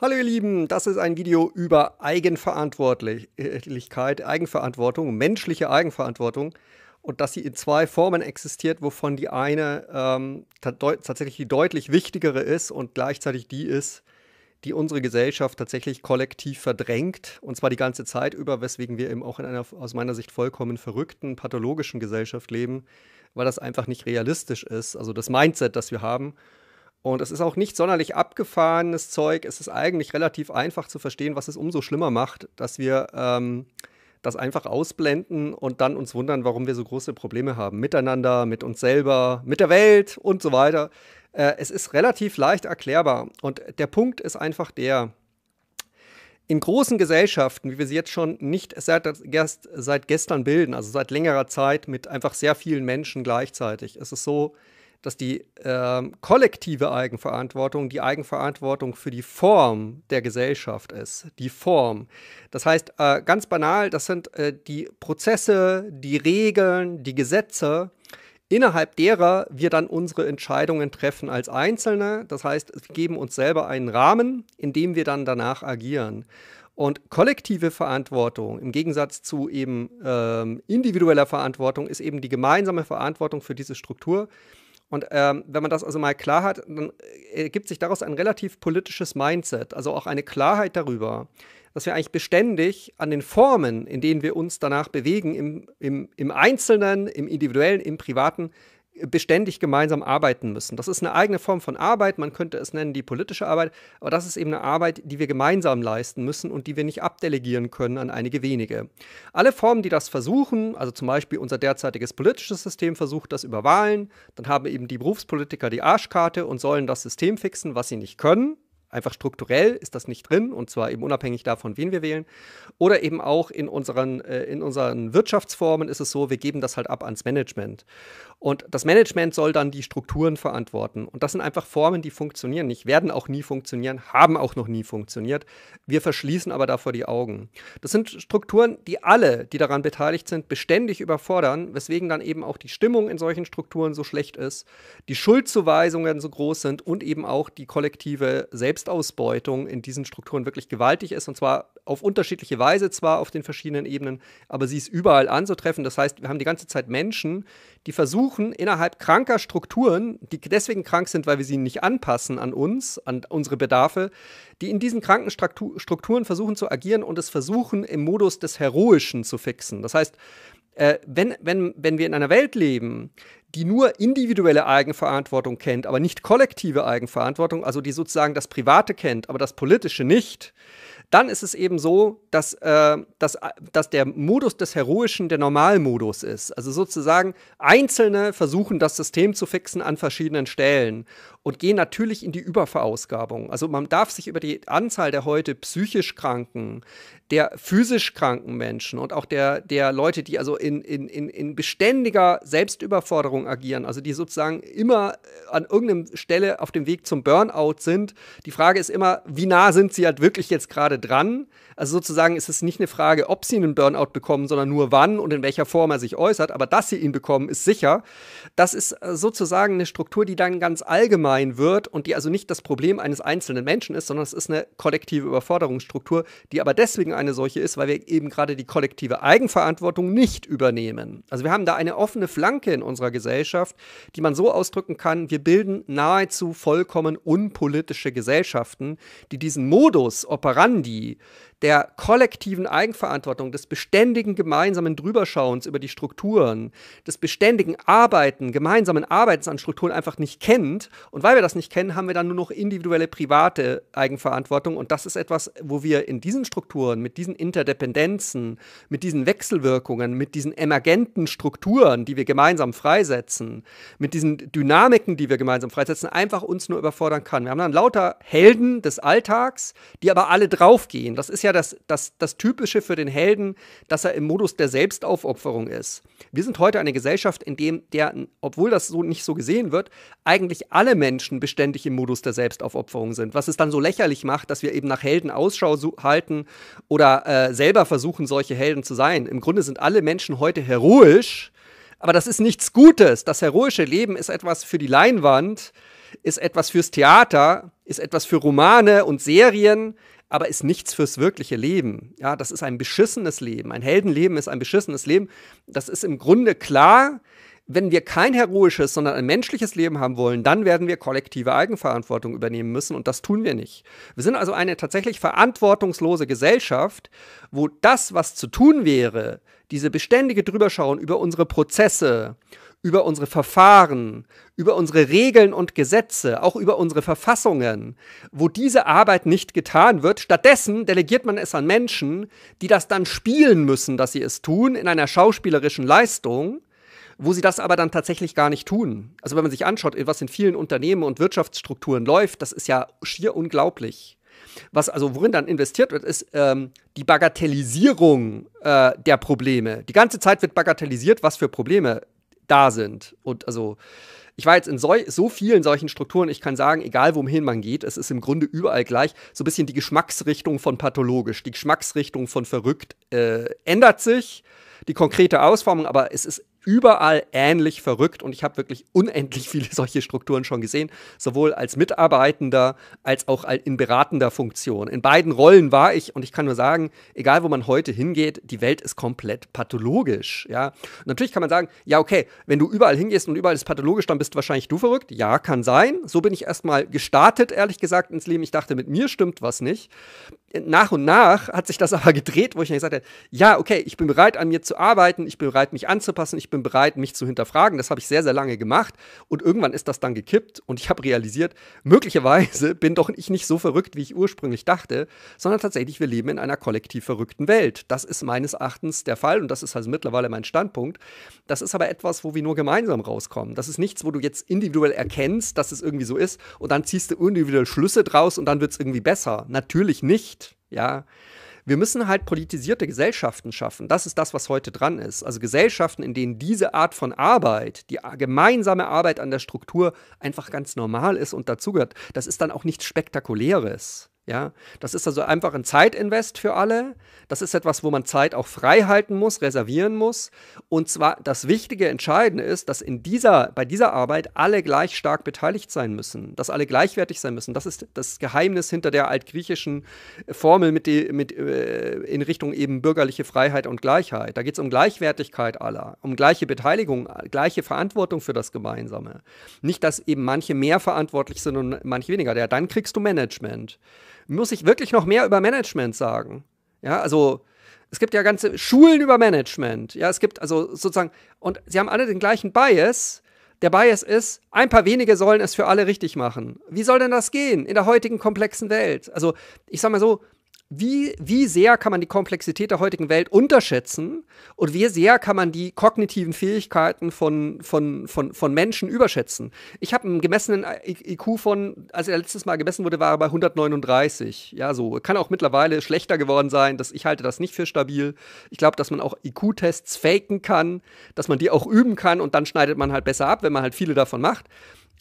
Hallo ihr Lieben, das ist ein Video über Eigenverantwortlichkeit, Eigenverantwortung, menschliche Eigenverantwortung und dass sie in zwei Formen existiert, wovon die eine ähm, tatsächlich die deutlich wichtigere ist und gleichzeitig die ist, die unsere Gesellschaft tatsächlich kollektiv verdrängt und zwar die ganze Zeit über, weswegen wir eben auch in einer aus meiner Sicht vollkommen verrückten, pathologischen Gesellschaft leben, weil das einfach nicht realistisch ist, also das Mindset, das wir haben und es ist auch nicht sonderlich abgefahrenes Zeug. Es ist eigentlich relativ einfach zu verstehen, was es umso schlimmer macht, dass wir ähm, das einfach ausblenden und dann uns wundern, warum wir so große Probleme haben. Miteinander, mit uns selber, mit der Welt und so weiter. Äh, es ist relativ leicht erklärbar. Und der Punkt ist einfach der, in großen Gesellschaften, wie wir sie jetzt schon nicht seit, seit gestern bilden, also seit längerer Zeit mit einfach sehr vielen Menschen gleichzeitig, ist es so, dass die ähm, kollektive Eigenverantwortung die Eigenverantwortung für die Form der Gesellschaft ist. Die Form. Das heißt, äh, ganz banal, das sind äh, die Prozesse, die Regeln, die Gesetze, innerhalb derer wir dann unsere Entscheidungen treffen als Einzelne. Das heißt, wir geben uns selber einen Rahmen, in dem wir dann danach agieren. Und kollektive Verantwortung im Gegensatz zu eben ähm, individueller Verantwortung ist eben die gemeinsame Verantwortung für diese Struktur, und ähm, wenn man das also mal klar hat, dann äh, ergibt sich daraus ein relativ politisches Mindset, also auch eine Klarheit darüber, dass wir eigentlich beständig an den Formen, in denen wir uns danach bewegen, im, im, im Einzelnen, im Individuellen, im Privaten, beständig gemeinsam arbeiten müssen. Das ist eine eigene Form von Arbeit, man könnte es nennen die politische Arbeit, aber das ist eben eine Arbeit, die wir gemeinsam leisten müssen und die wir nicht abdelegieren können an einige wenige. Alle Formen, die das versuchen, also zum Beispiel unser derzeitiges politisches System versucht das über Wahlen, dann haben eben die Berufspolitiker die Arschkarte und sollen das System fixen, was sie nicht können, einfach strukturell ist das nicht drin und zwar eben unabhängig davon, wen wir wählen. Oder eben auch in unseren, äh, in unseren Wirtschaftsformen ist es so, wir geben das halt ab ans Management. Und das Management soll dann die Strukturen verantworten. Und das sind einfach Formen, die funktionieren nicht, werden auch nie funktionieren, haben auch noch nie funktioniert. Wir verschließen aber davor die Augen. Das sind Strukturen, die alle, die daran beteiligt sind, beständig überfordern, weswegen dann eben auch die Stimmung in solchen Strukturen so schlecht ist, die Schuldzuweisungen so groß sind und eben auch die kollektive Selbstausbeutung in diesen Strukturen wirklich gewaltig ist. Und zwar auf unterschiedliche Weise zwar auf den verschiedenen Ebenen, aber sie ist überall anzutreffen. Das heißt, wir haben die ganze Zeit Menschen, die versuchen, innerhalb kranker Strukturen, die deswegen krank sind, weil wir sie nicht anpassen an uns, an unsere Bedarfe, die in diesen kranken Strukturen versuchen zu agieren und es versuchen, im Modus des Heroischen zu fixen. Das heißt, äh, wenn, wenn, wenn wir in einer Welt leben, die nur individuelle Eigenverantwortung kennt, aber nicht kollektive Eigenverantwortung, also die sozusagen das Private kennt, aber das Politische nicht, dann ist es eben so, dass, äh, dass, äh, dass der Modus des Heroischen der Normalmodus ist. Also sozusagen Einzelne versuchen, das System zu fixen an verschiedenen Stellen und gehen natürlich in die Überverausgabung. Also man darf sich über die Anzahl der heute psychisch kranken, der physisch kranken Menschen und auch der, der Leute, die also in, in, in beständiger Selbstüberforderung agieren, also die sozusagen immer äh, an irgendeiner Stelle auf dem Weg zum Burnout sind. Die Frage ist immer, wie nah sind sie halt wirklich jetzt gerade dran? Also sozusagen ist es nicht eine Frage, ob sie einen Burnout bekommen, sondern nur wann und in welcher Form er sich äußert. Aber dass sie ihn bekommen, ist sicher. Das ist äh, sozusagen eine Struktur, die dann ganz allgemein allgemein wird und die also nicht das Problem eines einzelnen Menschen ist, sondern es ist eine kollektive Überforderungsstruktur, die aber deswegen eine solche ist, weil wir eben gerade die kollektive Eigenverantwortung nicht übernehmen. Also wir haben da eine offene Flanke in unserer Gesellschaft, die man so ausdrücken kann, wir bilden nahezu vollkommen unpolitische Gesellschaften, die diesen Modus operandi der kollektiven Eigenverantwortung, des beständigen gemeinsamen Drüberschauens über die Strukturen, des beständigen Arbeiten, gemeinsamen Arbeitens an Strukturen einfach nicht kennt. Und weil wir das nicht kennen, haben wir dann nur noch individuelle private Eigenverantwortung. Und das ist etwas, wo wir in diesen Strukturen, mit diesen Interdependenzen, mit diesen Wechselwirkungen, mit diesen emergenten Strukturen, die wir gemeinsam freisetzen, mit diesen Dynamiken, die wir gemeinsam freisetzen, einfach uns nur überfordern kann. Wir haben dann lauter Helden des Alltags, die aber alle draufgehen. Das ist ja ja das, das, das Typische für den Helden, dass er im Modus der Selbstaufopferung ist. Wir sind heute eine Gesellschaft, in dem der, obwohl das so nicht so gesehen wird, eigentlich alle Menschen beständig im Modus der Selbstaufopferung sind. Was es dann so lächerlich macht, dass wir eben nach Helden Ausschau halten oder äh, selber versuchen, solche Helden zu sein. Im Grunde sind alle Menschen heute heroisch, aber das ist nichts Gutes. Das heroische Leben ist etwas für die Leinwand, ist etwas fürs Theater, ist etwas für Romane und Serien, aber ist nichts fürs wirkliche Leben. Ja, das ist ein beschissenes Leben. Ein Heldenleben ist ein beschissenes Leben. Das ist im Grunde klar. Wenn wir kein heroisches, sondern ein menschliches Leben haben wollen, dann werden wir kollektive Eigenverantwortung übernehmen müssen und das tun wir nicht. Wir sind also eine tatsächlich verantwortungslose Gesellschaft, wo das, was zu tun wäre, diese beständige Drüberschauen über unsere Prozesse, äh, über unsere Verfahren, über unsere Regeln und Gesetze, auch über unsere Verfassungen, wo diese Arbeit nicht getan wird. Stattdessen delegiert man es an Menschen, die das dann spielen müssen, dass sie es tun, in einer schauspielerischen Leistung, wo sie das aber dann tatsächlich gar nicht tun. Also wenn man sich anschaut, was in vielen Unternehmen und Wirtschaftsstrukturen läuft, das ist ja schier unglaublich was also worin dann investiert wird, ist ähm, die Bagatellisierung äh, der Probleme. Die ganze Zeit wird bagatellisiert, was für Probleme da sind. Und also, ich war jetzt in so, so, vielen solchen Strukturen, ich kann sagen, egal wohin man geht, es ist im Grunde überall gleich. So ein bisschen die Geschmacksrichtung von pathologisch, die Geschmacksrichtung von verrückt äh, ändert sich, die konkrete Ausformung, aber es ist überall ähnlich verrückt und ich habe wirklich unendlich viele solche Strukturen schon gesehen, sowohl als Mitarbeitender als auch in beratender Funktion. In beiden Rollen war ich und ich kann nur sagen, egal wo man heute hingeht, die Welt ist komplett pathologisch. Ja, natürlich kann man sagen, ja okay, wenn du überall hingehst und überall ist pathologisch, dann bist du wahrscheinlich du verrückt. Ja, kann sein. So bin ich erstmal gestartet, ehrlich gesagt, ins Leben. Ich dachte, mit mir stimmt was nicht nach und nach hat sich das aber gedreht, wo ich dann gesagt habe, ja, okay, ich bin bereit, an mir zu arbeiten, ich bin bereit, mich anzupassen, ich bin bereit, mich zu hinterfragen. Das habe ich sehr, sehr lange gemacht und irgendwann ist das dann gekippt und ich habe realisiert, möglicherweise bin doch ich nicht so verrückt, wie ich ursprünglich dachte, sondern tatsächlich, wir leben in einer kollektiv verrückten Welt. Das ist meines Erachtens der Fall und das ist also mittlerweile mein Standpunkt. Das ist aber etwas, wo wir nur gemeinsam rauskommen. Das ist nichts, wo du jetzt individuell erkennst, dass es irgendwie so ist und dann ziehst du individuell Schlüsse draus und dann wird es irgendwie besser. Natürlich nicht. Ja, wir müssen halt politisierte Gesellschaften schaffen. Das ist das, was heute dran ist. Also Gesellschaften, in denen diese Art von Arbeit, die gemeinsame Arbeit an der Struktur einfach ganz normal ist und dazugehört. Das ist dann auch nichts Spektakuläres. Ja, das ist also einfach ein Zeitinvest für alle. Das ist etwas, wo man Zeit auch frei halten muss, reservieren muss. Und zwar das Wichtige, Entscheidende ist, dass in dieser, bei dieser Arbeit alle gleich stark beteiligt sein müssen, dass alle gleichwertig sein müssen. Das ist das Geheimnis hinter der altgriechischen Formel mit die, mit, äh, in Richtung eben bürgerliche Freiheit und Gleichheit. Da geht es um Gleichwertigkeit aller, um gleiche Beteiligung, gleiche Verantwortung für das Gemeinsame. Nicht, dass eben manche mehr verantwortlich sind und manche weniger. Ja, dann kriegst du Management muss ich wirklich noch mehr über Management sagen. Ja, also es gibt ja ganze Schulen über Management. Ja, es gibt also sozusagen, und sie haben alle den gleichen Bias. Der Bias ist, ein paar wenige sollen es für alle richtig machen. Wie soll denn das gehen in der heutigen komplexen Welt? Also, ich sag mal so, wie, wie sehr kann man die Komplexität der heutigen Welt unterschätzen und wie sehr kann man die kognitiven Fähigkeiten von, von, von, von Menschen überschätzen. Ich habe einen gemessenen IQ von, als er letztes Mal gemessen wurde, war er bei 139. Ja, so. Kann auch mittlerweile schlechter geworden sein. Dass, ich halte das nicht für stabil. Ich glaube, dass man auch IQ-Tests faken kann, dass man die auch üben kann und dann schneidet man halt besser ab, wenn man halt viele davon macht.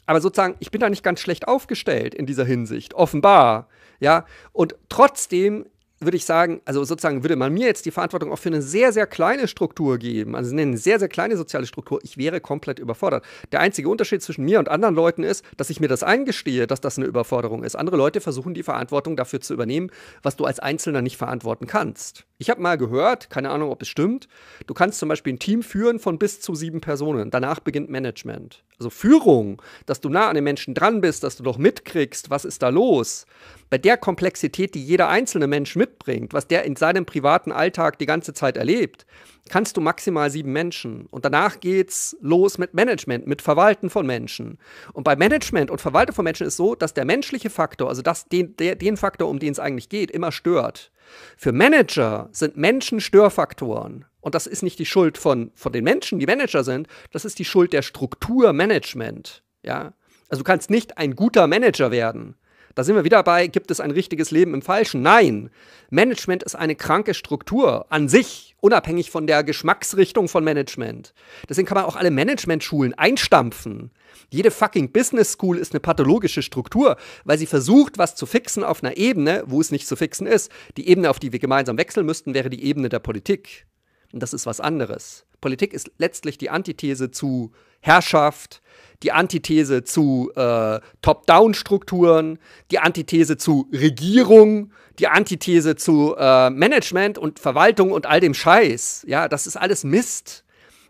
Aber sozusagen, ich bin da nicht ganz schlecht aufgestellt in dieser Hinsicht, offenbar. Ja, und trotzdem würde ich sagen, also sozusagen würde man mir jetzt die Verantwortung auch für eine sehr, sehr kleine Struktur geben, also eine sehr, sehr kleine soziale Struktur, ich wäre komplett überfordert. Der einzige Unterschied zwischen mir und anderen Leuten ist, dass ich mir das eingestehe, dass das eine Überforderung ist. Andere Leute versuchen die Verantwortung dafür zu übernehmen, was du als Einzelner nicht verantworten kannst. Ich habe mal gehört, keine Ahnung, ob es stimmt, du kannst zum Beispiel ein Team führen von bis zu sieben Personen. Danach beginnt Management also Führung, dass du nah an den Menschen dran bist, dass du doch mitkriegst, was ist da los. Bei der Komplexität, die jeder einzelne Mensch mitbringt, was der in seinem privaten Alltag die ganze Zeit erlebt, kannst du maximal sieben Menschen. Und danach geht's los mit Management, mit Verwalten von Menschen. Und bei Management und Verwalten von Menschen ist so, dass der menschliche Faktor, also das, den, der, den Faktor, um den es eigentlich geht, immer stört. Für Manager sind Menschen Störfaktoren. Und das ist nicht die Schuld von, von den Menschen, die Manager sind, das ist die Schuld der Struktur Management. Ja? Also du kannst nicht ein guter Manager werden. Da sind wir wieder bei, gibt es ein richtiges Leben im Falschen? Nein, Management ist eine kranke Struktur an sich unabhängig von der Geschmacksrichtung von Management. Deswegen kann man auch alle Management-Schulen einstampfen. Jede fucking Business School ist eine pathologische Struktur, weil sie versucht, was zu fixen auf einer Ebene, wo es nicht zu fixen ist. Die Ebene, auf die wir gemeinsam wechseln müssten, wäre die Ebene der Politik. Und das ist was anderes. Politik ist letztlich die Antithese zu Herrschaft, die Antithese zu äh, Top-Down-Strukturen, die Antithese zu Regierung, die Antithese zu äh, Management und Verwaltung und all dem Scheiß. Ja, das ist alles Mist.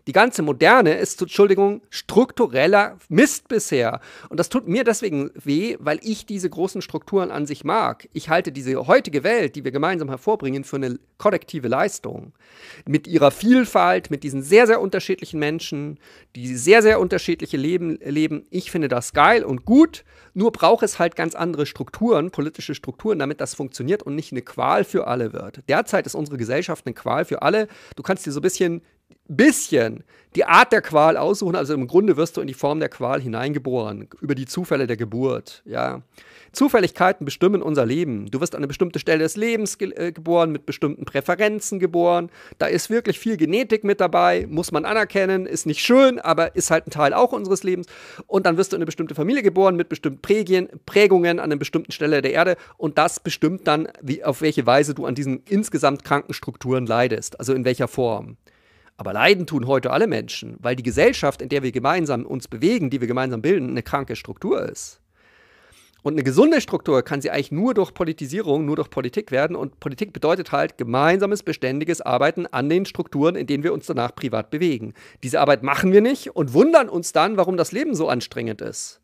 Die ganze Moderne ist, Entschuldigung, struktureller Mist bisher. Und das tut mir deswegen weh, weil ich diese großen Strukturen an sich mag. Ich halte diese heutige Welt, die wir gemeinsam hervorbringen, für eine kollektive Leistung. Mit ihrer Vielfalt, mit diesen sehr, sehr unterschiedlichen Menschen, die sehr, sehr unterschiedliche Leben leben. Ich finde das geil und gut, nur braucht es halt ganz andere Strukturen, politische Strukturen, damit das funktioniert und nicht eine Qual für alle wird. Derzeit ist unsere Gesellschaft eine Qual für alle. Du kannst dir so ein bisschen bisschen die Art der Qual aussuchen. Also im Grunde wirst du in die Form der Qual hineingeboren, über die Zufälle der Geburt. Ja. Zufälligkeiten bestimmen unser Leben. Du wirst an eine bestimmte Stelle des Lebens ge äh, geboren, mit bestimmten Präferenzen geboren. Da ist wirklich viel Genetik mit dabei, muss man anerkennen, ist nicht schön, aber ist halt ein Teil auch unseres Lebens. Und dann wirst du in eine bestimmte Familie geboren, mit bestimmten Prägien, Prägungen an einer bestimmten Stelle der Erde. Und das bestimmt dann, wie, auf welche Weise du an diesen insgesamt kranken Strukturen leidest, also in welcher Form. Aber leiden tun heute alle Menschen, weil die Gesellschaft, in der wir gemeinsam uns bewegen, die wir gemeinsam bilden, eine kranke Struktur ist. Und eine gesunde Struktur kann sie eigentlich nur durch Politisierung, nur durch Politik werden. Und Politik bedeutet halt gemeinsames, beständiges Arbeiten an den Strukturen, in denen wir uns danach privat bewegen. Diese Arbeit machen wir nicht und wundern uns dann, warum das Leben so anstrengend ist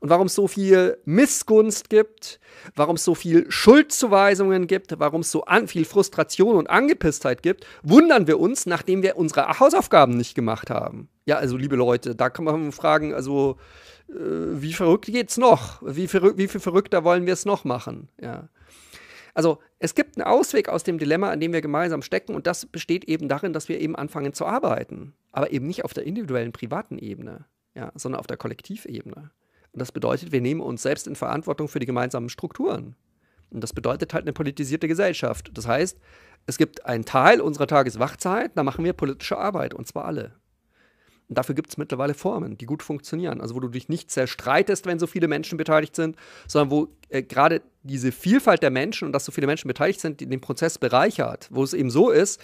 und warum es so viel Missgunst gibt, warum es so viel Schuldzuweisungen gibt, warum es so viel Frustration und Angepisstheit gibt, wundern wir uns, nachdem wir unsere Hausaufgaben nicht gemacht haben. Ja, also liebe Leute, da kann man fragen, also äh, wie verrückt geht's noch? Wie, verrück wie viel verrückter wollen wir es noch machen? Ja. Also es gibt einen Ausweg aus dem Dilemma, in dem wir gemeinsam stecken und das besteht eben darin, dass wir eben anfangen zu arbeiten, aber eben nicht auf der individuellen privaten Ebene, ja, sondern auf der Kollektivebene. Und das bedeutet, wir nehmen uns selbst in Verantwortung für die gemeinsamen Strukturen. Und das bedeutet halt eine politisierte Gesellschaft. Das heißt, es gibt einen Teil unserer Tageswachzeit, da machen wir politische Arbeit, und zwar alle. Und dafür gibt es mittlerweile Formen, die gut funktionieren. Also wo du dich nicht zerstreitest, wenn so viele Menschen beteiligt sind, sondern wo äh, gerade diese Vielfalt der Menschen und dass so viele Menschen beteiligt sind, die den Prozess bereichert. Wo es eben so ist,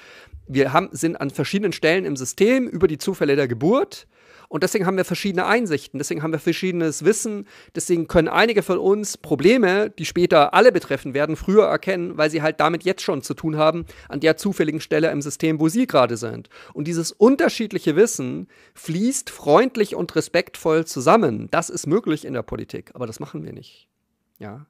wir haben, sind an verschiedenen Stellen im System über die Zufälle der Geburt und deswegen haben wir verschiedene Einsichten, deswegen haben wir verschiedenes Wissen, deswegen können einige von uns Probleme, die später alle betreffen werden, früher erkennen, weil sie halt damit jetzt schon zu tun haben, an der zufälligen Stelle im System, wo sie gerade sind. Und dieses unterschiedliche Wissen fließt freundlich und respektvoll zusammen. Das ist möglich in der Politik, aber das machen wir nicht. Ja.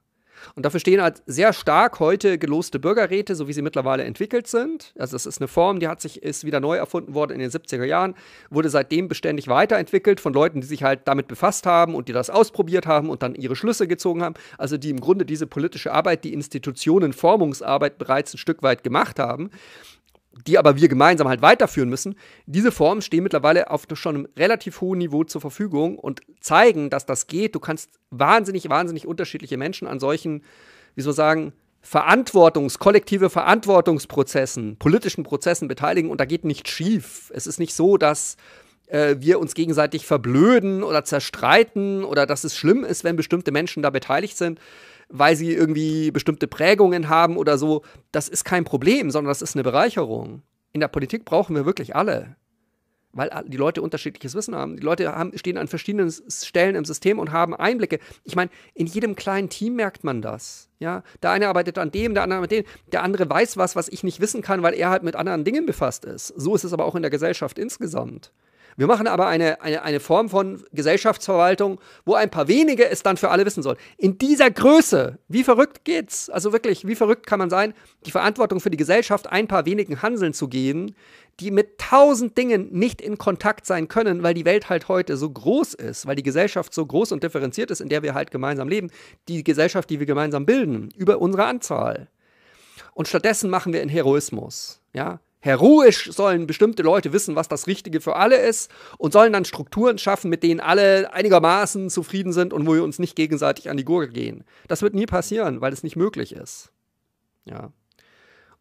Und dafür stehen halt sehr stark heute geloste Bürgerräte, so wie sie mittlerweile entwickelt sind. Also das ist eine Form, die hat sich, ist wieder neu erfunden worden in den 70er Jahren, wurde seitdem beständig weiterentwickelt von Leuten, die sich halt damit befasst haben und die das ausprobiert haben und dann ihre Schlüsse gezogen haben. Also die im Grunde diese politische Arbeit, die Institutionenformungsarbeit bereits ein Stück weit gemacht haben die aber wir gemeinsam halt weiterführen müssen. Diese Formen stehen mittlerweile auf schon einem relativ hohen Niveau zur Verfügung und zeigen, dass das geht. Du kannst wahnsinnig, wahnsinnig unterschiedliche Menschen an solchen, wie soll man sagen, Verantwortungs-, kollektive Verantwortungsprozessen, politischen Prozessen beteiligen und da geht nichts schief. Es ist nicht so, dass äh, wir uns gegenseitig verblöden oder zerstreiten oder dass es schlimm ist, wenn bestimmte Menschen da beteiligt sind weil sie irgendwie bestimmte Prägungen haben oder so. Das ist kein Problem, sondern das ist eine Bereicherung. In der Politik brauchen wir wirklich alle, weil die Leute unterschiedliches Wissen haben. Die Leute haben, stehen an verschiedenen Stellen im System und haben Einblicke. Ich meine, in jedem kleinen Team merkt man das. Ja, der eine arbeitet an dem, der andere mit dem, der andere weiß was, was ich nicht wissen kann, weil er halt mit anderen Dingen befasst ist. So ist es aber auch in der Gesellschaft insgesamt. Wir machen aber eine, eine, eine Form von Gesellschaftsverwaltung, wo ein paar wenige es dann für alle wissen sollen. In dieser Größe, wie verrückt geht's? Also wirklich, wie verrückt kann man sein, die Verantwortung für die Gesellschaft ein paar wenigen Hanseln zu geben, die mit tausend Dingen nicht in Kontakt sein können, weil die Welt halt heute so groß ist, weil die Gesellschaft so groß und differenziert ist, in der wir halt gemeinsam leben, die Gesellschaft, die wir gemeinsam bilden, über unsere Anzahl. Und stattdessen machen wir einen Heroismus. Ja? Heroisch sollen bestimmte Leute wissen, was das Richtige für alle ist und sollen dann Strukturen schaffen, mit denen alle einigermaßen zufrieden sind und wo wir uns nicht gegenseitig an die Gurke gehen. Das wird nie passieren, weil es nicht möglich ist. Ja.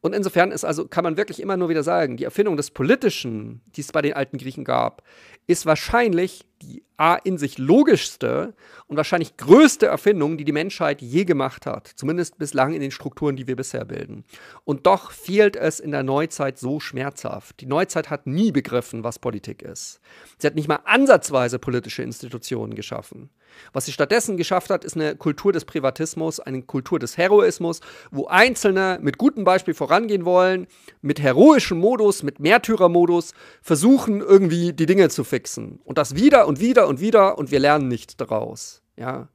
Und insofern ist also, kann man wirklich immer nur wieder sagen, die Erfindung des Politischen, die es bei den alten Griechen gab, ist wahrscheinlich die A in sich logischste und wahrscheinlich größte Erfindung, die die Menschheit je gemacht hat, zumindest bislang in den Strukturen, die wir bisher bilden. Und doch fehlt es in der Neuzeit so schmerzhaft. Die Neuzeit hat nie begriffen, was Politik ist. Sie hat nicht mal ansatzweise politische Institutionen geschaffen. Was sie stattdessen geschafft hat, ist eine Kultur des Privatismus, eine Kultur des Heroismus, wo Einzelne mit gutem Beispiel vorangehen wollen, mit heroischem Modus, mit Märtyrermodus versuchen, irgendwie die Dinge zu fixen. Und das wieder und und wieder und wieder und wir lernen nicht daraus. Ja.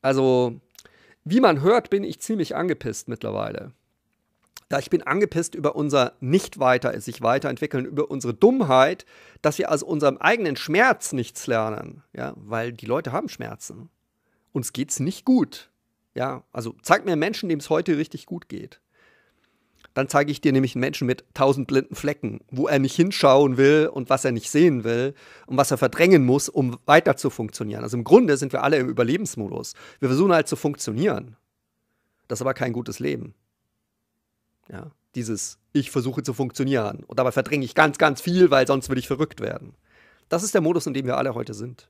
Also, wie man hört, bin ich ziemlich angepisst mittlerweile. Ja, ich bin angepisst über unser nicht weiter sich weiterentwickeln, über unsere Dummheit, dass wir aus unserem eigenen Schmerz nichts lernen, ja, weil die Leute haben Schmerzen. Uns geht es nicht gut. Ja, also zeigt mir Menschen, dem es heute richtig gut geht. Dann zeige ich dir nämlich einen Menschen mit tausend blinden Flecken, wo er nicht hinschauen will und was er nicht sehen will und was er verdrängen muss, um weiter zu funktionieren. Also im Grunde sind wir alle im Überlebensmodus. Wir versuchen halt zu funktionieren. Das ist aber kein gutes Leben. Ja, dieses Ich versuche zu funktionieren und dabei verdränge ich ganz, ganz viel, weil sonst würde ich verrückt werden. Das ist der Modus, in dem wir alle heute sind.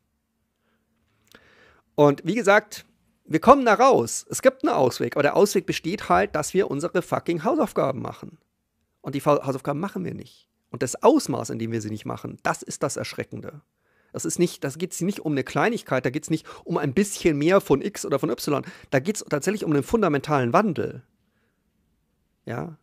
Und wie gesagt, wir kommen da raus. Es gibt einen Ausweg. Aber der Ausweg besteht halt, dass wir unsere fucking Hausaufgaben machen. Und die Hausaufgaben machen wir nicht. Und das Ausmaß, in dem wir sie nicht machen, das ist das Erschreckende. Das ist nicht, das geht es nicht um eine Kleinigkeit, da geht es nicht um ein bisschen mehr von X oder von Y. Da geht es tatsächlich um einen fundamentalen Wandel. Ja,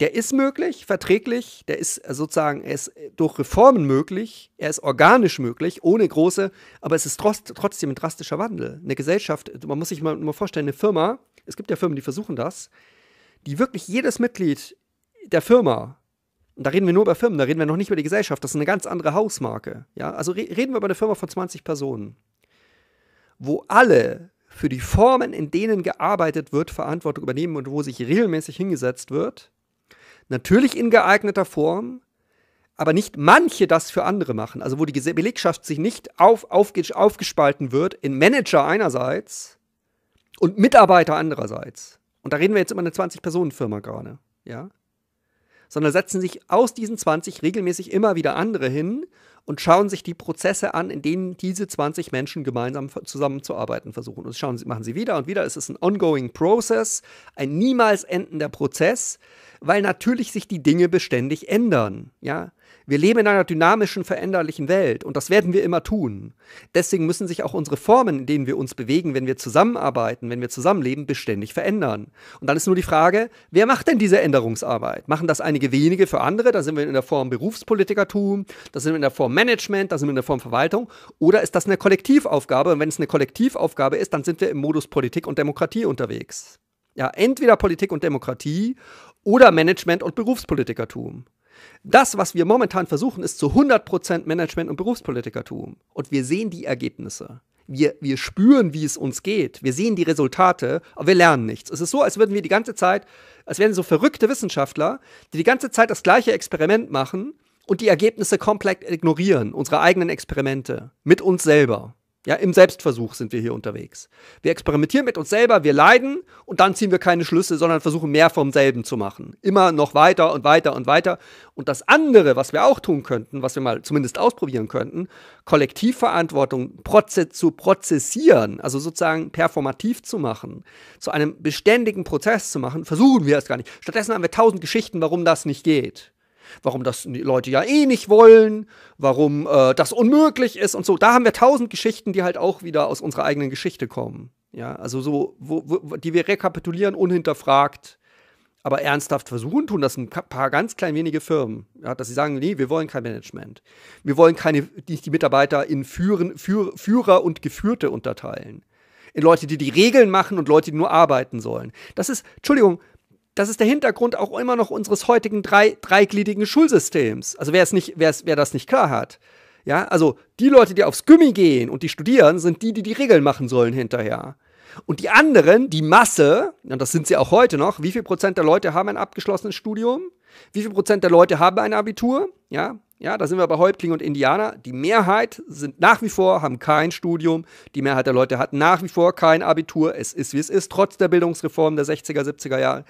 der ist möglich, verträglich, der ist äh, sozusagen, er ist äh, durch Reformen möglich, er ist organisch möglich, ohne große, aber es ist trotzdem ein drastischer Wandel. Eine Gesellschaft, man muss sich mal, mal vorstellen, eine Firma, es gibt ja Firmen, die versuchen das, die wirklich jedes Mitglied der Firma und da reden wir nur über Firmen, da reden wir noch nicht über die Gesellschaft. Das ist eine ganz andere Hausmarke. Ja? Also re reden wir über eine Firma von 20 Personen, wo alle für die Formen, in denen gearbeitet wird, Verantwortung übernehmen und wo sich regelmäßig hingesetzt wird natürlich in geeigneter Form, aber nicht manche das für andere machen. Also wo die Belegschaft sich nicht auf, aufge, aufgespalten wird in Manager einerseits und Mitarbeiter andererseits. Und da reden wir jetzt immer eine 20-Personen-Firma gerade, ja. Sondern setzen sich aus diesen 20 regelmäßig immer wieder andere hin und schauen sich die Prozesse an, in denen diese 20 Menschen gemeinsam zusammenzuarbeiten versuchen. Und schauen, machen sie wieder und wieder. Es ist ein ongoing process, ein niemals endender Prozess, weil natürlich sich die Dinge beständig ändern. Ja, wir leben in einer dynamischen, veränderlichen Welt und das werden wir immer tun. Deswegen müssen sich auch unsere Formen, in denen wir uns bewegen, wenn wir zusammenarbeiten, wenn wir zusammenleben, beständig verändern. Und dann ist nur die Frage, wer macht denn diese Änderungsarbeit? Machen das einige wenige für andere? Da sind wir in der Form Berufspolitikertum, da sind wir in der Form Management, da sind wir in der Form Verwaltung. Oder ist das eine Kollektivaufgabe? Und wenn es eine Kollektivaufgabe ist, dann sind wir im Modus Politik und Demokratie unterwegs. Ja, entweder Politik und Demokratie oder Management und Berufspolitikertum. Das, was wir momentan versuchen, ist zu 100% Management und Berufspolitikertum. Und wir sehen die Ergebnisse. Wir, wir spüren, wie es uns geht. Wir sehen die Resultate, aber wir lernen nichts. Es ist so, als würden wir die ganze Zeit, als wären so verrückte Wissenschaftler, die die ganze Zeit das gleiche Experiment machen und die Ergebnisse komplett ignorieren, unsere eigenen Experimente, mit uns selber. Ja, Im Selbstversuch sind wir hier unterwegs. Wir experimentieren mit uns selber, wir leiden und dann ziehen wir keine Schlüsse, sondern versuchen mehr vom selben zu machen. Immer noch weiter und weiter und weiter. Und das andere, was wir auch tun könnten, was wir mal zumindest ausprobieren könnten, Kollektivverantwortung proze zu prozessieren, also sozusagen performativ zu machen, zu einem beständigen Prozess zu machen, versuchen wir es gar nicht. Stattdessen haben wir tausend Geschichten, warum das nicht geht warum das die Leute ja eh nicht wollen, warum äh, das unmöglich ist und so. Da haben wir tausend Geschichten, die halt auch wieder aus unserer eigenen Geschichte kommen. Ja, also so, wo, wo, die wir rekapitulieren, unhinterfragt. Aber ernsthaft versuchen tun das ein paar ganz klein wenige Firmen, ja, dass sie sagen, nee, wir wollen kein Management. Wir wollen keine, die, die Mitarbeiter in Führen, Führ, Führer und Geführte unterteilen. In Leute, die die Regeln machen und Leute, die nur arbeiten sollen. Das ist, Entschuldigung, das ist der Hintergrund auch immer noch unseres heutigen drei, dreigliedigen Schulsystems. Also wer es nicht, wer es, wer das nicht klar hat. Ja, also die Leute, die aufs Gummi gehen und die studieren, sind die, die die Regeln machen sollen hinterher. Und die anderen, die Masse, und das sind sie auch heute noch, wie viel Prozent der Leute haben ein abgeschlossenes Studium? Wie viel Prozent der Leute haben ein Abitur? Ja, ja, da sind wir bei Häuptling und Indianer. Die Mehrheit sind nach wie vor, haben kein Studium. Die Mehrheit der Leute hat nach wie vor kein Abitur. Es ist, wie es ist, trotz der Bildungsreform der 60er, 70er Jahre.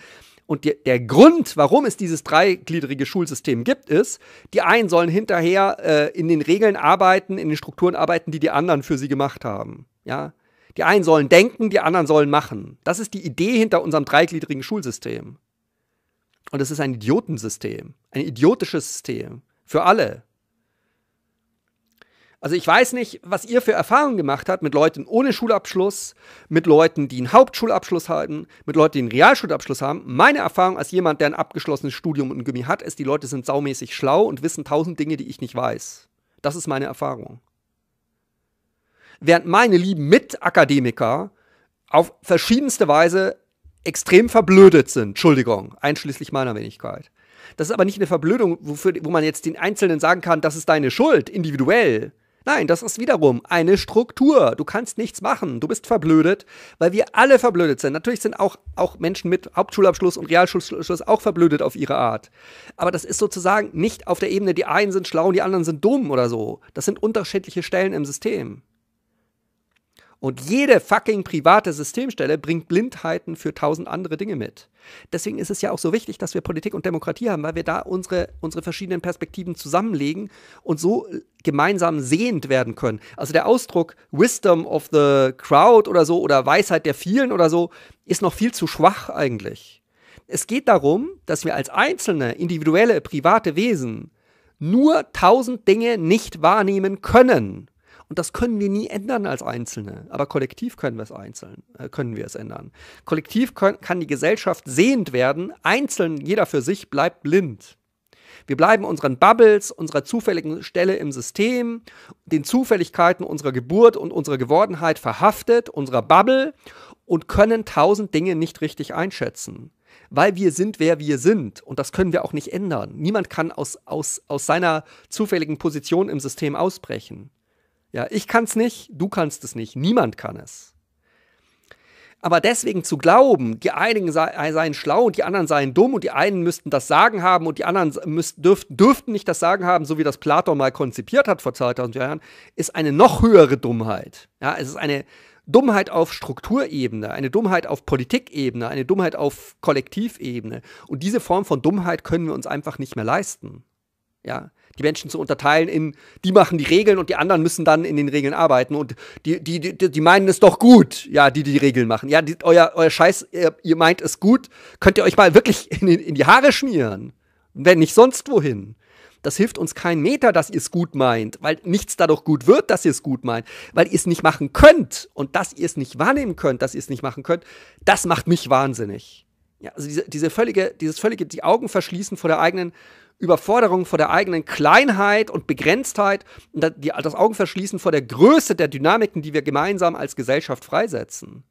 Und die, der Grund, warum es dieses dreigliedrige Schulsystem gibt, ist, die einen sollen hinterher äh, in den Regeln arbeiten, in den Strukturen arbeiten, die die anderen für sie gemacht haben. Ja? Die einen sollen denken, die anderen sollen machen. Das ist die Idee hinter unserem dreigliedrigen Schulsystem. Und es ist ein Idiotensystem, ein idiotisches System für alle. Also ich weiß nicht, was ihr für Erfahrungen gemacht habt mit Leuten ohne Schulabschluss, mit Leuten, die einen Hauptschulabschluss haben, mit Leuten, die einen Realschulabschluss haben. Meine Erfahrung als jemand, der ein abgeschlossenes Studium und Gimmi hat, ist, die Leute sind saumäßig schlau und wissen tausend Dinge, die ich nicht weiß. Das ist meine Erfahrung. Während meine lieben Mitakademiker auf verschiedenste Weise extrem verblödet sind. Entschuldigung, einschließlich meiner Wenigkeit. Das ist aber nicht eine Verblödung, wofür, wo man jetzt den Einzelnen sagen kann, das ist deine Schuld, individuell Nein, das ist wiederum eine Struktur. Du kannst nichts machen. Du bist verblödet, weil wir alle verblödet sind. Natürlich sind auch, auch Menschen mit Hauptschulabschluss und Realschulabschluss auch verblödet auf ihre Art. Aber das ist sozusagen nicht auf der Ebene, die einen sind schlau und die anderen sind dumm oder so. Das sind unterschiedliche Stellen im System. Und jede fucking private Systemstelle bringt Blindheiten für tausend andere Dinge mit. Deswegen ist es ja auch so wichtig, dass wir Politik und Demokratie haben, weil wir da unsere, unsere verschiedenen Perspektiven zusammenlegen und so gemeinsam sehend werden können. Also der Ausdruck Wisdom of the Crowd oder so oder Weisheit der vielen oder so ist noch viel zu schwach eigentlich. Es geht darum, dass wir als einzelne, individuelle, private Wesen nur tausend Dinge nicht wahrnehmen können. Und das können wir nie ändern als Einzelne. Aber kollektiv können wir es einzeln, äh, können wir es ändern. Kollektiv können, kann die Gesellschaft sehend werden. Einzeln, jeder für sich, bleibt blind. Wir bleiben unseren Bubbles, unserer zufälligen Stelle im System, den Zufälligkeiten unserer Geburt und unserer Gewordenheit verhaftet, unserer Bubble und können tausend Dinge nicht richtig einschätzen. Weil wir sind, wer wir sind. Und das können wir auch nicht ändern. Niemand kann aus, aus, aus seiner zufälligen Position im System ausbrechen. Ja, ich kann es nicht, du kannst es nicht, niemand kann es. Aber deswegen zu glauben, die einen seien schlau und die anderen seien dumm und die einen müssten das Sagen haben und die anderen müssten, dürften, dürften nicht das Sagen haben, so wie das Platon mal konzipiert hat vor 2000 Jahren, ist eine noch höhere Dummheit. Ja, es ist eine Dummheit auf Strukturebene, eine Dummheit auf Politikebene, eine Dummheit auf Kollektivebene. Und diese Form von Dummheit können wir uns einfach nicht mehr leisten. Ja, die Menschen zu unterteilen in, die machen die Regeln und die anderen müssen dann in den Regeln arbeiten und die, die, die, die meinen es doch gut, ja, die die Regeln machen. Ja, die, euer, euer Scheiß, ihr, ihr, meint es gut, könnt ihr euch mal wirklich in, in die Haare schmieren, wenn nicht sonst wohin. Das hilft uns kein Meter, dass ihr es gut meint, weil nichts dadurch gut wird, dass ihr es gut meint, weil ihr es nicht machen könnt und dass ihr es nicht wahrnehmen könnt, dass ihr es nicht machen könnt, das macht mich wahnsinnig. Ja, also diese, diese völlige, dieses völlige die Augen verschließen vor der eigenen Überforderung vor der eigenen Kleinheit und Begrenztheit und das Augenverschließen vor der Größe der Dynamiken, die wir gemeinsam als Gesellschaft freisetzen.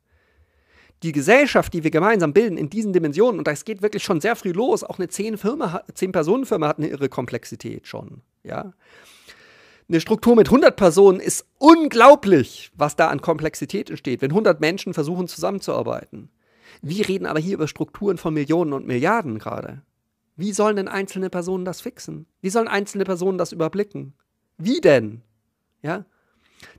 Die Gesellschaft, die wir gemeinsam bilden in diesen Dimensionen, und das geht wirklich schon sehr früh los, auch eine Zehn-Personen-Firma hat eine irre Komplexität schon. Ja? Eine Struktur mit 100 Personen ist unglaublich, was da an Komplexität entsteht, wenn 100 Menschen versuchen zusammenzuarbeiten. Wir reden aber hier über Strukturen von Millionen und Milliarden gerade. Wie sollen denn einzelne Personen das fixen? Wie sollen einzelne Personen das überblicken? Wie denn? Ja?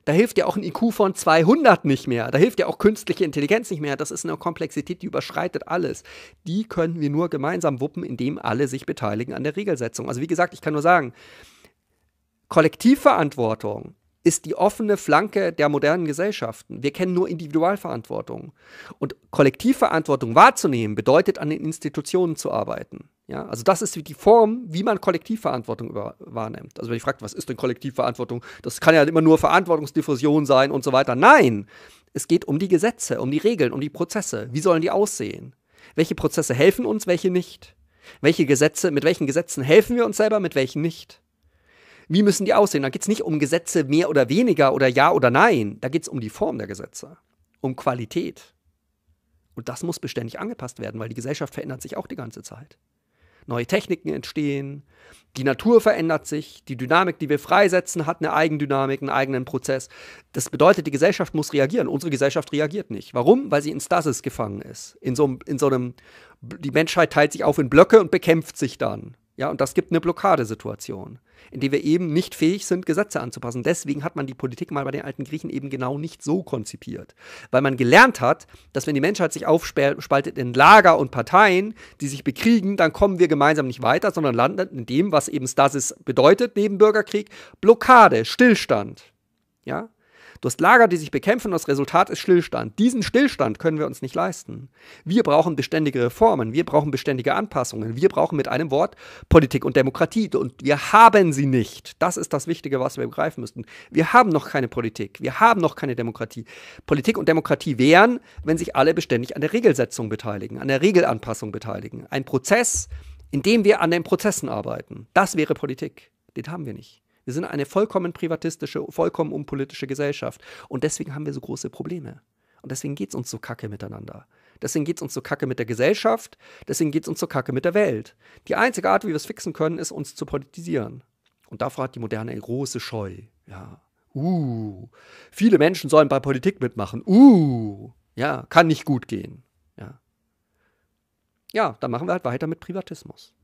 Da hilft ja auch ein IQ von 200 nicht mehr. Da hilft ja auch künstliche Intelligenz nicht mehr. Das ist eine Komplexität, die überschreitet alles. Die können wir nur gemeinsam wuppen, indem alle sich beteiligen an der Regelsetzung. Also wie gesagt, ich kann nur sagen, Kollektivverantwortung ist die offene Flanke der modernen Gesellschaften. Wir kennen nur Individualverantwortung. Und Kollektivverantwortung wahrzunehmen bedeutet, an den Institutionen zu arbeiten. Ja, also das ist die Form, wie man Kollektivverantwortung über, wahrnimmt. Also wenn ich frage, was ist denn Kollektivverantwortung? Das kann ja immer nur Verantwortungsdiffusion sein und so weiter. Nein, es geht um die Gesetze, um die Regeln, um die Prozesse. Wie sollen die aussehen? Welche Prozesse helfen uns, welche nicht? Welche Gesetze, mit welchen Gesetzen helfen wir uns selber, mit welchen nicht? Wie müssen die aussehen? Da geht es nicht um Gesetze mehr oder weniger oder ja oder nein. Da geht es um die Form der Gesetze, um Qualität. Und das muss beständig angepasst werden, weil die Gesellschaft verändert sich auch die ganze Zeit neue Techniken entstehen, die Natur verändert sich, die Dynamik, die wir freisetzen, hat eine Eigendynamik, einen eigenen Prozess. Das bedeutet, die Gesellschaft muss reagieren. Unsere Gesellschaft reagiert nicht. Warum? Weil sie in Stasis gefangen ist. In so, in so einem, die Menschheit teilt sich auf in Blöcke und bekämpft sich dann. Ja, und das gibt eine Blockadesituation, in der wir eben nicht fähig sind, Gesetze anzupassen. Deswegen hat man die Politik mal bei den alten Griechen eben genau nicht so konzipiert. Weil man gelernt hat, dass wenn die Menschheit sich aufspaltet in Lager und Parteien, die sich bekriegen, dann kommen wir gemeinsam nicht weiter, sondern landen in dem, was eben Stasis bedeutet neben Bürgerkrieg, Blockade, Stillstand. Ja? Du hast Lager, die sich bekämpfen, das Resultat ist Stillstand. Diesen Stillstand können wir uns nicht leisten. Wir brauchen beständige Reformen, wir brauchen beständige Anpassungen, wir brauchen mit einem Wort Politik und Demokratie und wir haben sie nicht. Das ist das Wichtige, was wir begreifen müssten. Wir haben noch keine Politik, wir haben noch keine Demokratie. Politik und Demokratie wären, wenn sich alle beständig an der Regelsetzung beteiligen, an der Regelanpassung beteiligen. Ein Prozess, in dem wir an den Prozessen arbeiten. Das wäre Politik. Den haben wir nicht. Wir sind eine vollkommen privatistische, vollkommen unpolitische Gesellschaft. Und deswegen haben wir so große Probleme. Und deswegen geht es uns so kacke miteinander. Deswegen geht es uns so kacke mit der Gesellschaft. Deswegen geht es uns so kacke mit der Welt. Die einzige Art, wie wir es fixen können, ist, uns zu politisieren. Und davor hat die Moderne eine große Scheu. Ja. Uh. Viele Menschen sollen bei Politik mitmachen. Uh. Ja, kann nicht gut gehen. Ja. Ja, dann machen wir halt weiter mit Privatismus.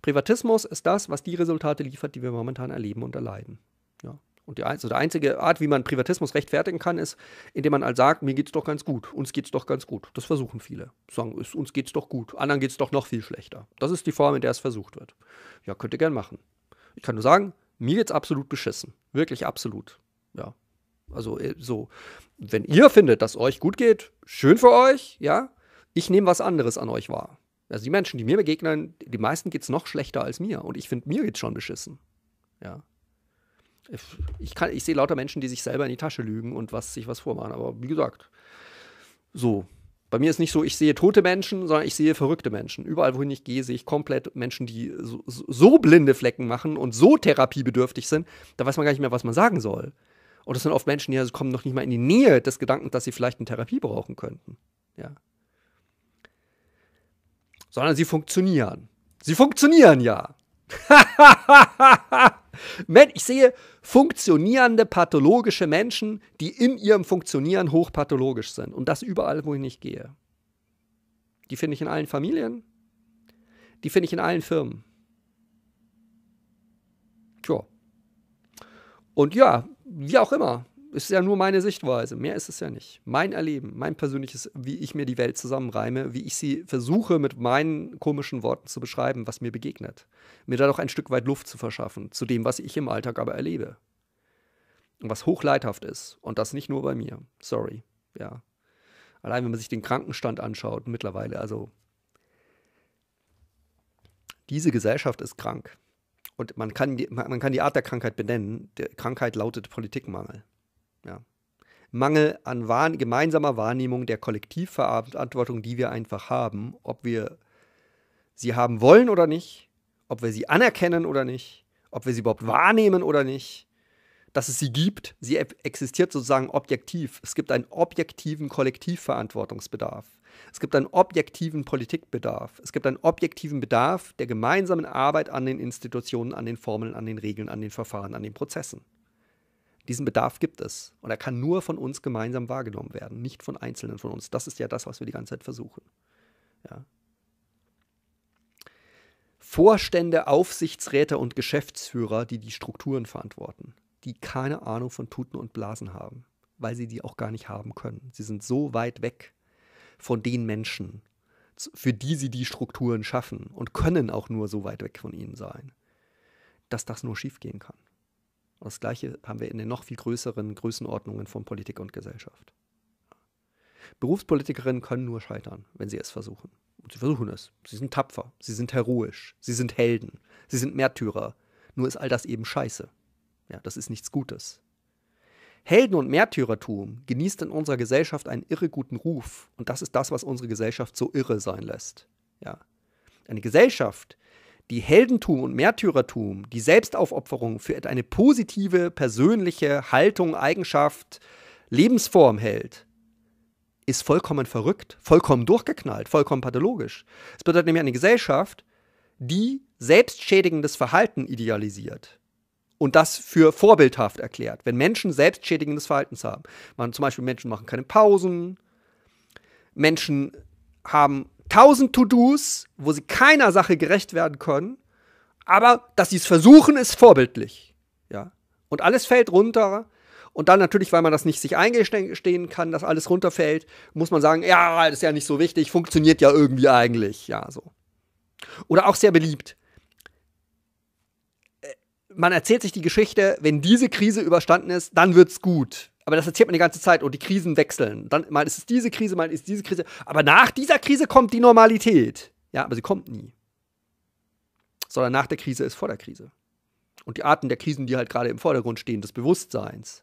Privatismus ist das, was die Resultate liefert, die wir momentan erleben und erleiden. Ja. Und die, also die einzige Art, wie man Privatismus rechtfertigen kann, ist, indem man halt sagt, mir geht's doch ganz gut, uns geht's doch ganz gut. Das versuchen viele. Sagen, ist, uns geht's doch gut, anderen geht's doch noch viel schlechter. Das ist die Form, in der es versucht wird. Ja, könnt ihr gern machen. Ich kann nur sagen, mir geht's absolut beschissen. Wirklich absolut. Ja. Also äh, so, wenn ihr findet, dass euch gut geht, schön für euch, ja. Ich nehme was anderes an euch wahr. Also die Menschen, die mir begegnen, die meisten geht es noch schlechter als mir. Und ich finde, mir geht es schon beschissen. Ja. Ich, ich sehe lauter Menschen, die sich selber in die Tasche lügen und was, sich was vormachen. Aber wie gesagt, so. Bei mir ist nicht so, ich sehe tote Menschen, sondern ich sehe verrückte Menschen. Überall, wohin ich gehe, sehe ich komplett Menschen, die so, so blinde Flecken machen und so therapiebedürftig sind, da weiß man gar nicht mehr, was man sagen soll. Und das sind oft Menschen, die also kommen noch nicht mal in die Nähe des Gedankens, dass sie vielleicht eine Therapie brauchen könnten. Ja sondern sie funktionieren. Sie funktionieren ja. Mensch, ich sehe funktionierende pathologische Menschen, die in ihrem Funktionieren hochpathologisch sind. Und das überall, wo ich nicht gehe. Die finde ich in allen Familien. Die finde ich in allen Firmen. Tja. Und ja, wie auch immer ist ja nur meine Sichtweise, mehr ist es ja nicht. Mein Erleben, mein persönliches, wie ich mir die Welt zusammenreime, wie ich sie versuche mit meinen komischen Worten zu beschreiben, was mir begegnet. Mir dadurch ein Stück weit Luft zu verschaffen, zu dem, was ich im Alltag aber erlebe. Und was hochleidhaft ist. Und das nicht nur bei mir. Sorry. Ja. Allein wenn man sich den Krankenstand anschaut, mittlerweile, also diese Gesellschaft ist krank. Und man kann, die, man kann die Art der Krankheit benennen. Die Krankheit lautet Politikmangel. Mangel an Wahrne gemeinsamer Wahrnehmung der Kollektivverantwortung, die wir einfach haben, ob wir sie haben wollen oder nicht, ob wir sie anerkennen oder nicht, ob wir sie überhaupt wahrnehmen oder nicht, dass es sie gibt. Sie e-, existiert sozusagen objektiv. Es gibt einen objektiven Kollektivverantwortungsbedarf. Es gibt einen objektiven Politikbedarf. Es gibt einen objektiven Bedarf der gemeinsamen Arbeit an den Institutionen, an den Formeln, an den Regeln, an den Verfahren, an den Prozessen. Diesen Bedarf gibt es. Und er kann nur von uns gemeinsam wahrgenommen werden, nicht von Einzelnen von uns. Das ist ja das, was wir die ganze Zeit versuchen. Ja. Vorstände, Aufsichtsräte und Geschäftsführer, die die Strukturen verantworten, die keine Ahnung von Tuten und Blasen haben, weil sie die auch gar nicht haben können. Sie sind so weit weg von den Menschen, für die sie die Strukturen schaffen und können auch nur so weit weg von ihnen sein, dass das nur schiefgehen kann. Und das Gleiche haben wir in den noch viel größeren Größenordnungen von Politik und Gesellschaft. Berufspolitikerinnen können nur scheitern, wenn sie es versuchen. Und sie versuchen es. Sie sind tapfer, sie sind heroisch, sie sind Helden, sie sind Märtyrer. Nur ist all das eben scheiße. Ja, das ist nichts Gutes. Helden- und Märtyrertum genießt in unserer Gesellschaft einen irre guten Ruf. Und das ist das, was unsere Gesellschaft so irre sein lässt. Ja. Eine Gesellschaft, die Heldentum und Märtyrertum, die Selbstaufopferung für eine positive persönliche Haltung, Eigenschaft, Lebensform hält, ist vollkommen verrückt, vollkommen durchgeknallt, vollkommen pathologisch. Es bedeutet nämlich eine Gesellschaft, die selbstschädigendes Verhalten idealisiert und das für vorbildhaft erklärt, wenn Menschen selbstschädigendes Verhalten haben. Man, zum Beispiel Menschen machen keine Pausen, Menschen haben tausend To-Dos, wo sie keiner Sache gerecht werden können, aber dass sie es versuchen, ist vorbildlich. Ja. Und alles fällt runter. Und dann natürlich, weil man das nicht sich eingestehen kann, dass alles runterfällt, muss man sagen, ja, das ist ja nicht so wichtig, funktioniert ja irgendwie eigentlich. Ja, so. Oder auch sehr beliebt. Äh, man erzählt sich die Geschichte, wenn diese Krise überstanden ist, dann wird's gut aber das erzählt man die ganze Zeit, oh, die Krisen wechseln. Dann mal ist es diese Krise, mal ist es diese Krise. Aber nach dieser Krise kommt die Normalität. Ja, aber sie kommt nie. Sondern nach der Krise ist vor der Krise. Und die Arten der Krisen, die halt gerade im Vordergrund stehen, des Bewusstseins,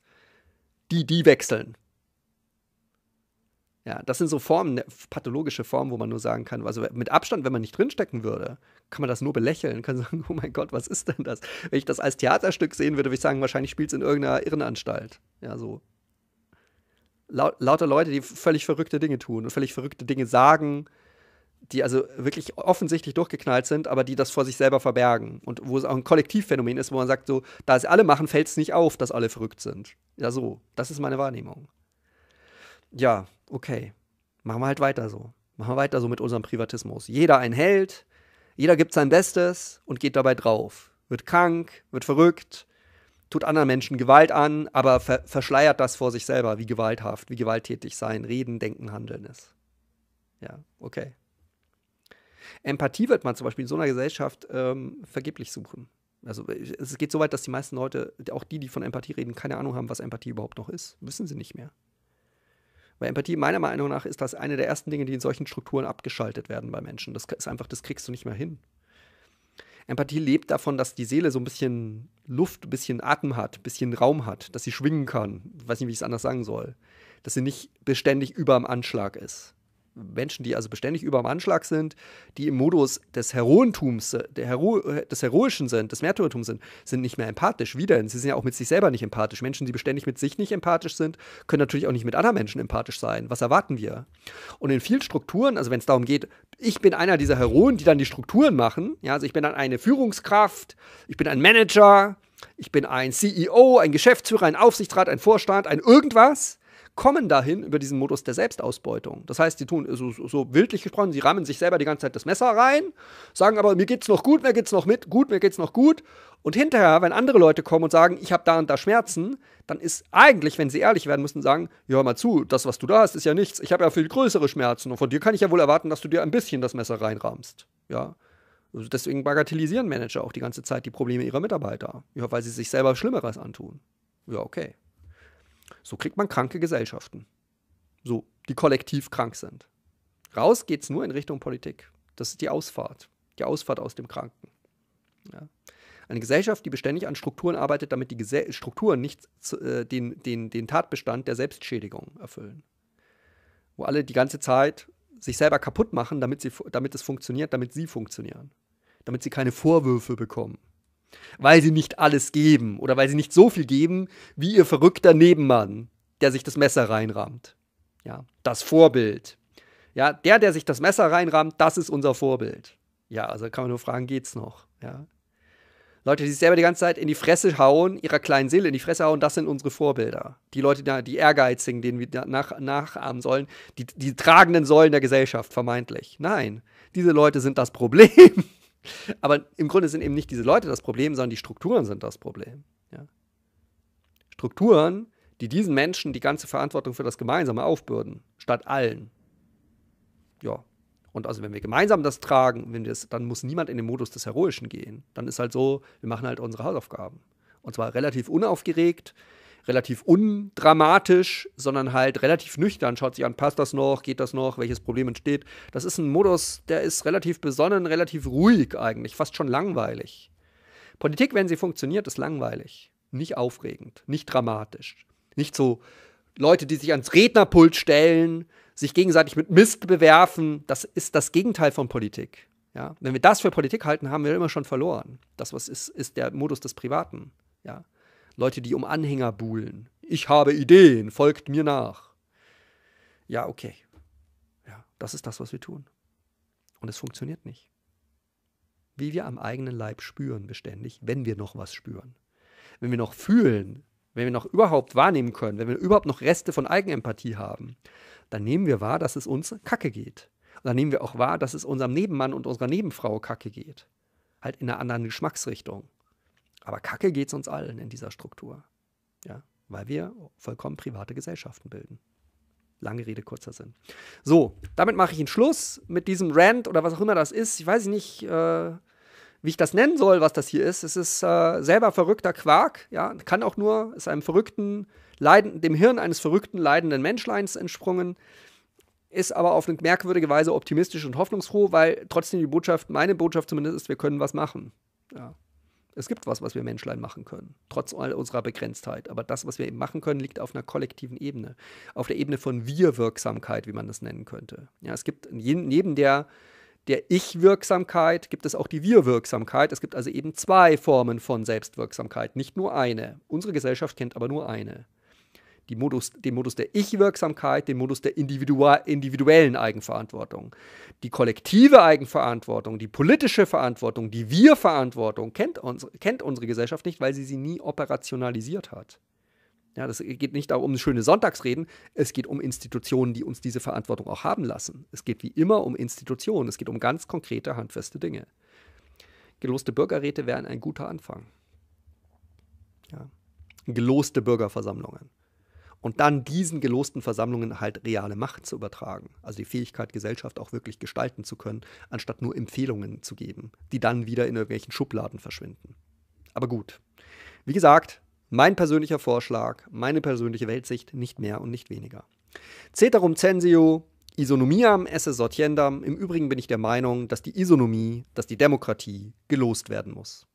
die, die wechseln. Ja, das sind so Formen, ne, pathologische Formen, wo man nur sagen kann, also mit Abstand, wenn man nicht drinstecken würde, kann man das nur belächeln, kann sagen, oh mein Gott, was ist denn das? Wenn ich das als Theaterstück sehen würde, würde ich sagen, wahrscheinlich spielt es in irgendeiner Irrenanstalt. Ja, so. Laut, lauter Leute, die völlig verrückte Dinge tun und völlig verrückte Dinge sagen, die also wirklich offensichtlich durchgeknallt sind, aber die das vor sich selber verbergen. Und wo es auch ein Kollektivphänomen ist, wo man sagt, so, da es alle machen, fällt es nicht auf, dass alle verrückt sind. Ja, so. Das ist meine Wahrnehmung. Ja, okay. Machen wir halt weiter so. Machen wir weiter so mit unserem Privatismus. Jeder ein Held, jeder gibt sein Bestes und geht dabei drauf. Wird krank, wird verrückt, tut anderen Menschen Gewalt an, aber ver verschleiert das vor sich selber, wie gewalthaft, wie gewalttätig sein, Reden, Denken, Handeln ist. Ja, okay. Empathie wird man zum Beispiel in so einer Gesellschaft ähm, vergeblich suchen. Also es geht so weit, dass die meisten Leute, auch die, die von Empathie reden, keine Ahnung haben, was Empathie überhaupt noch ist. Wissen sie nicht mehr. Weil Empathie, meiner Meinung nach, ist das eine der ersten Dinge, die in solchen Strukturen abgeschaltet werden bei Menschen. Das ist einfach, das kriegst du nicht mehr hin. Empathie lebt davon, dass die Seele so ein bisschen Luft, ein bisschen Atem hat, ein bisschen Raum hat, dass sie schwingen kann. Ich weiß nicht, wie ich es anders sagen soll. Dass sie nicht beständig über dem Anschlag ist. Menschen, die also beständig über dem Anschlag sind, die im Modus des Heroentums, Hero, äh, des Heroischen sind, des Märtyrertums sind, sind nicht mehr empathisch. Wie denn? Sie sind ja auch mit sich selber nicht empathisch. Menschen, die beständig mit sich nicht empathisch sind, können natürlich auch nicht mit anderen Menschen empathisch sein. Was erwarten wir? Und in vielen Strukturen, also wenn es darum geht, ich bin einer dieser Heroen, die dann die Strukturen machen, ja, also ich bin dann eine Führungskraft, ich bin ein Manager, ich bin ein CEO, ein Geschäftsführer, ein Aufsichtsrat, ein Vorstand, ein irgendwas kommen dahin über diesen Modus der Selbstausbeutung. Das heißt, sie tun so, so wildlich gesprochen, sie rammen sich selber die ganze Zeit das Messer rein, sagen aber, mir geht's noch gut, mir geht's noch mit, gut, mir geht's noch gut. Und hinterher, wenn andere Leute kommen und sagen, ich habe da und da Schmerzen, dann ist eigentlich, wenn sie ehrlich werden müssen, sagen, hör mal zu, das, was du da hast, ist ja nichts. Ich habe ja viel größere Schmerzen und von dir kann ich ja wohl erwarten, dass du dir ein bisschen das Messer reinrammst. Ja. Also deswegen bagatellisieren Manager auch die ganze Zeit die Probleme ihrer Mitarbeiter, ja, weil sie sich selber Schlimmeres antun. Ja, okay. So kriegt man kranke Gesellschaften. So, die kollektiv krank sind. Raus geht es nur in Richtung Politik. Das ist die Ausfahrt. Die Ausfahrt aus dem Kranken. Ja. Eine Gesellschaft, die beständig an Strukturen arbeitet, damit die Gese Strukturen nicht äh, den, den, den Tatbestand der Selbstschädigung erfüllen. Wo alle die ganze Zeit sich selber kaputt machen, damit, sie, damit es funktioniert, damit sie funktionieren. Damit sie keine Vorwürfe bekommen. Weil sie nicht alles geben oder weil sie nicht so viel geben wie ihr verrückter Nebenmann, der sich das Messer reinrammt. Ja, das Vorbild. Ja, der, der sich das Messer reinrammt, das ist unser Vorbild. Ja, also kann man nur fragen, geht's noch? Ja. Leute, die sich selber die ganze Zeit in die Fresse hauen, ihrer kleinen Seele in die Fresse hauen, das sind unsere Vorbilder. Die Leute, die Ehrgeizigen, denen wir nach, nachahmen sollen, die, die tragenden Säulen der Gesellschaft, vermeintlich. Nein, diese Leute sind das Problem. Aber im Grunde sind eben nicht diese Leute das Problem, sondern die Strukturen sind das Problem. Ja. Strukturen, die diesen Menschen die ganze Verantwortung für das Gemeinsame aufbürden, statt allen. Ja. Und also wenn wir gemeinsam das tragen, wenn wir es, dann muss niemand in den Modus des Heroischen gehen. Dann ist halt so, wir machen halt unsere Hausaufgaben. Und zwar relativ unaufgeregt, relativ undramatisch, sondern halt relativ nüchtern. Schaut sich an, passt das noch, geht das noch, welches Problem entsteht. Das ist ein Modus, der ist relativ besonnen, relativ ruhig eigentlich, fast schon langweilig. Politik, wenn sie funktioniert, ist langweilig, nicht aufregend, nicht dramatisch. Nicht so Leute, die sich ans Rednerpult stellen, sich gegenseitig mit Mist bewerfen. Das ist das Gegenteil von Politik. Ja? Wenn wir das für Politik halten, haben wir immer schon verloren. Das was ist, ist der Modus des Privaten. Ja? Leute, die um Anhänger buhlen. Ich habe Ideen, folgt mir nach. Ja, okay. Ja, das ist das, was wir tun. Und es funktioniert nicht. Wie wir am eigenen Leib spüren beständig, wenn wir noch was spüren. Wenn wir noch fühlen, wenn wir noch überhaupt wahrnehmen können, wenn wir überhaupt noch Reste von Eigenempathie haben, dann nehmen wir wahr, dass es uns kacke geht. Und dann nehmen wir auch wahr, dass es unserem Nebenmann und unserer Nebenfrau kacke geht. Halt in einer anderen Geschmacksrichtung. Aber kacke geht es uns allen in dieser Struktur. Ja, weil wir vollkommen private Gesellschaften bilden. Lange Rede, kurzer Sinn. So, damit mache ich einen Schluss mit diesem Rant oder was auch immer das ist. Ich weiß nicht, äh, wie ich das nennen soll, was das hier ist. Es ist äh, selber verrückter Quark. Ja, kann auch nur, ist einem verrückten, leiden, dem Hirn eines verrückten, leidenden Menschleins entsprungen. Ist aber auf eine merkwürdige Weise optimistisch und hoffnungsfroh, weil trotzdem die Botschaft, meine Botschaft zumindest ist, wir können was machen. Ja. Es gibt was, was wir Menschlein machen können, trotz all unserer Begrenztheit. Aber das, was wir eben machen können, liegt auf einer kollektiven Ebene, auf der Ebene von Wir-Wirksamkeit, wie man das nennen könnte. Ja, es gibt neben der der Ich-Wirksamkeit gibt es auch die Wir-Wirksamkeit. Es gibt also eben zwei Formen von Selbstwirksamkeit, nicht nur eine. Unsere Gesellschaft kennt aber nur eine. Modus, den Modus der Ich-Wirksamkeit, den Modus der individuellen Eigenverantwortung. Die kollektive Eigenverantwortung, die politische Verantwortung, die Wir-Verantwortung kennt, uns, kennt unsere Gesellschaft nicht, weil sie sie nie operationalisiert hat. Ja, das geht nicht darum, schöne Sonntagsreden, es geht um Institutionen, die uns diese Verantwortung auch haben lassen. Es geht wie immer um Institutionen, es geht um ganz konkrete, handfeste Dinge. Geloste Bürgerräte wären ein guter Anfang. Ja. Geloste Bürgerversammlungen und dann diesen gelosten Versammlungen halt reale Macht zu übertragen. Also die Fähigkeit, Gesellschaft auch wirklich gestalten zu können, anstatt nur Empfehlungen zu geben, die dann wieder in irgendwelchen Schubladen verschwinden. Aber gut. Wie gesagt, mein persönlicher Vorschlag, meine persönliche Weltsicht, nicht mehr und nicht weniger. Ceterum censio, isonomiam esse sortiendam. Im Übrigen bin ich der Meinung, dass die Isonomie, dass die Demokratie gelost werden muss.